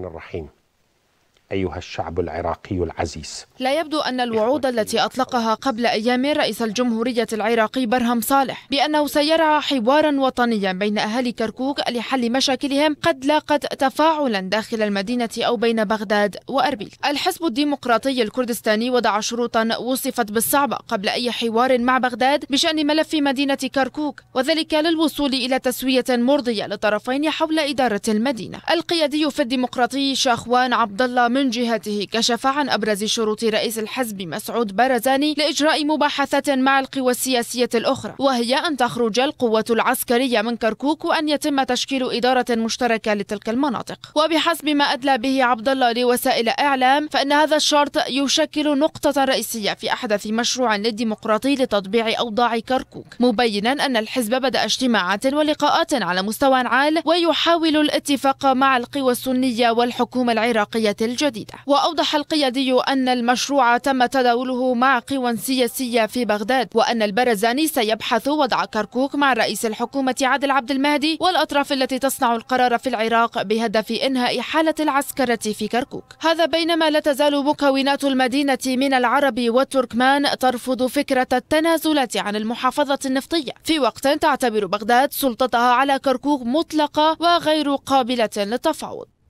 الرحيم أيها الشعب العراقي العزيز لا يبدو أن الوعود التي أطلقها قبل أيام رئيس الجمهورية العراقي برهم صالح بأنه سيرعى حوارا وطنيا بين أهالي كركوك لحل مشاكلهم قد لاقت تفاعلا داخل المدينة أو بين بغداد وأربيل الحزب الديمقراطي الكردستاني وضع شروطا وصفت بالصعبة قبل أي حوار مع بغداد بشأن ملف مدينة كركوك وذلك للوصول إلى تسوية مرضية للطرفين حول إدارة المدينة القيادي في الديمقراطي شاخوان عبد الله من جهته كشف عن أبرز شروط رئيس الحزب مسعود بارزاني لإجراء مباحثة مع القوى السياسية الأخرى وهي أن تخرج القوة العسكرية من كركوك وأن يتم تشكيل إدارة مشتركة لتلك المناطق وبحسب ما أدلى به عبد الله لوسائل إعلام فإن هذا الشرط يشكل نقطة رئيسية في أحدث مشروع للديمقراطي لتطبيع أوضاع كركوك مبينا أن الحزب بدأ اجتماعات ولقاءات على مستوى عال ويحاول الاتفاق مع القوى السنية والحكومة العراقية الجديدة جديدة وأوضح القيادي أن المشروع تم تداوله مع قوى سياسية في بغداد وأن البرزاني سيبحث وضع كركوك مع رئيس الحكومة عادل عبد المهدي والأطراف التي تصنع القرار في العراق بهدف إنهاء حالة العسكرة في كركوك هذا بينما لا تزال مكونات المدينة من العرب والتركمان ترفض فكرة التنازلات عن المحافظة النفطية في وقت تعتبر بغداد سلطتها على كركوك مطلقة وغير قابلة للتفاوض